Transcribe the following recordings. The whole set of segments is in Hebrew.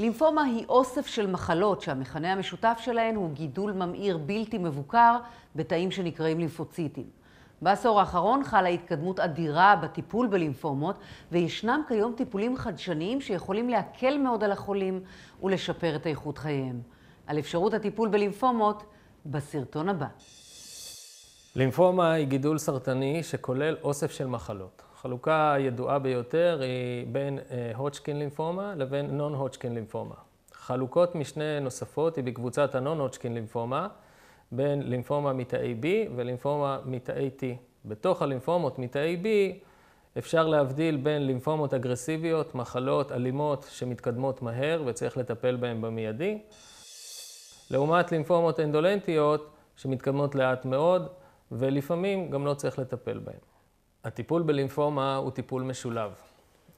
לימפומה היא אוסף של מחלות שהמכנה המשותף שלהן הוא גידול ממאיר בלתי מבוקר בתאים שנקראים לימפוציטים. בעשור האחרון חלה התקדמות אדירה בטיפול בלימפומות, וישנם כיום טיפולים חדשניים שיכולים להקל מאוד על החולים ולשפר את איכות חייהם. על אפשרות הטיפול בלימפומות בסרטון הבא. לימפומה היא גידול סרטני שכולל אוסף של מחלות. החלוקה הידועה ביותר היא בין הודשקין לימפומה אה, לבין נון-הודשקין לימפומה. חלוקות משנה נוספות היא בקבוצת הנון-הודשקין לימפומה, בין לימפומה מתאי B ולימפומה מתאי T. בתוך הלימפומות מתאי B אפשר להבדיל בין לימפומות אגרסיביות, מחלות אלימות שמתקדמות מהר וצריך לטפל בהן במיידי, לעומת לימפומות אנדולנטיות שמתקדמות לאט מאוד ולפעמים גם לא צריך לטפל בהן. הטיפול בלימפומה הוא טיפול משולב.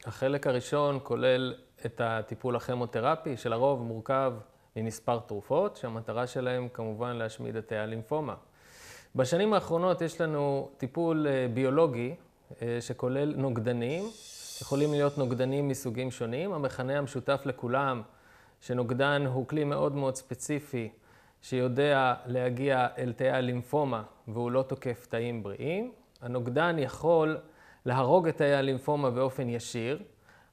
החלק הראשון כולל את הטיפול הכימותרפי, שלרוב מורכב ממספר תרופות, שהמטרה שלהם כמובן להשמיד את תאי הלימפומה. בשנים האחרונות יש לנו טיפול אה, ביולוגי אה, שכולל נוגדנים, יכולים להיות נוגדנים מסוגים שונים. המכנה המשותף לכולם, שנוגדן הוא כלי מאוד מאוד ספציפי, שיודע להגיע אל תאי הלימפומה והוא לא תוקף תאים בריאים. הנוגדן יכול להרוג את תאי הלימפומה באופן ישיר,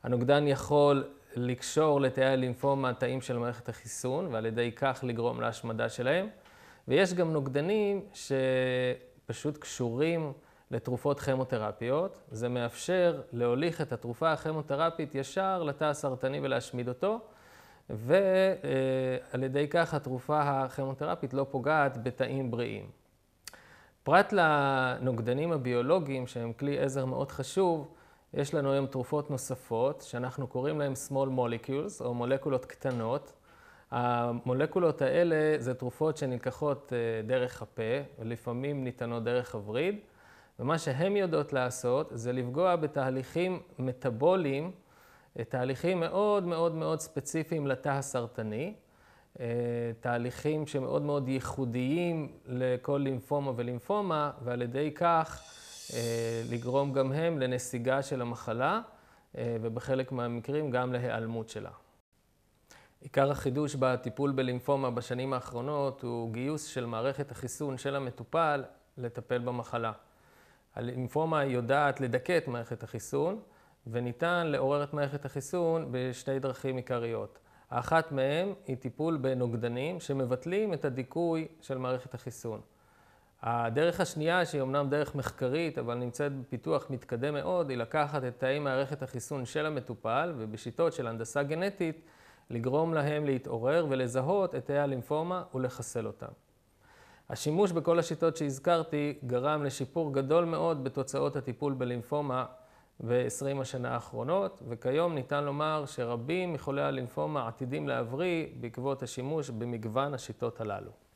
הנוגדן יכול לקשור לתאי הלימפומה תאים של מערכת החיסון, ועל ידי כך לגרום להשמדה שלהם, ויש גם נוגדנים שפשוט קשורים לתרופות כימותרפיות. זה מאפשר להוליך את התרופה הכימותרפית ישר לתא הסרטני ולהשמיד אותו. ועל אה, ידי כך התרופה הכימותרפית לא פוגעת בתאים בריאים. פרט לנוגדנים הביולוגיים, שהם כלי עזר מאוד חשוב, יש לנו היום תרופות נוספות, שאנחנו קוראים להן small molecules, או מולקולות קטנות. המולקולות האלה זה תרופות שנלקחות אה, דרך הפה, לפעמים ניתנות דרך הווריד, ומה שהן יודעות לעשות זה לפגוע בתהליכים מטאבוליים, אה, תהליכים מאוד מאוד מאוד ספציפיים לתא הסרטני, אה, תהליכים שמאוד מאוד ייחודיים לכל לימפומה ולימפומה, ועל ידי כך אה, לגרום גם הם לנסיגה של המחלה, אה, ובחלק מהמקרים גם להיעלמות שלה. עיקר החידוש בטיפול בלימפומה בשנים האחרונות הוא גיוס של מערכת החיסון של המטופל לטפל במחלה. הלימפומה יודעת לדכא את מערכת החיסון, וניתן לעורר את מערכת החיסון בשתי דרכים עיקריות. האחת מהן היא טיפול בנוגדנים שמבטלים את הדיכוי של מערכת החיסון. הדרך השנייה, שהיא אמנם דרך מחקרית, אבל נמצאת בפיתוח מתקדם מאוד, היא לקחת את תאי מערכת החיסון של המטופל, ובשיטות של הנדסה גנטית, לגרום להם להתעורר ולזהות את תאי הלימפומה ולחסל אותם. השימוש בכל השיטות שהזכרתי גרם לשיפור גדול מאוד בתוצאות הטיפול בלימפומה ו 20 השנה האחרונות, וכיום ניתן לומר שרבים מחולי הלינפומה עתידים להבריא בעקבות השימוש במגוון השיטות הללו.